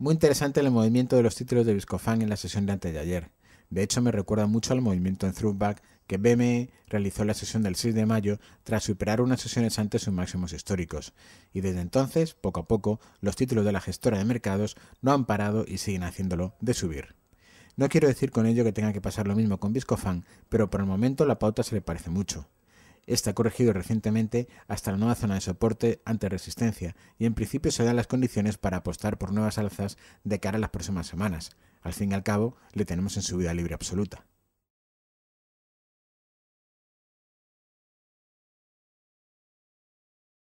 Muy interesante el movimiento de los títulos de Viscofan en la sesión de antes de ayer. De hecho, me recuerda mucho al movimiento en Throughback que BME realizó en la sesión del 6 de mayo tras superar unas sesiones antes sus máximos históricos. Y desde entonces, poco a poco, los títulos de la gestora de mercados no han parado y siguen haciéndolo de subir. No quiero decir con ello que tenga que pasar lo mismo con Viscofan, pero por el momento la pauta se le parece mucho. Está ha corregido recientemente hasta la nueva zona de soporte ante resistencia y en principio se dan las condiciones para apostar por nuevas alzas de cara a las próximas semanas. Al fin y al cabo, le tenemos en subida libre absoluta.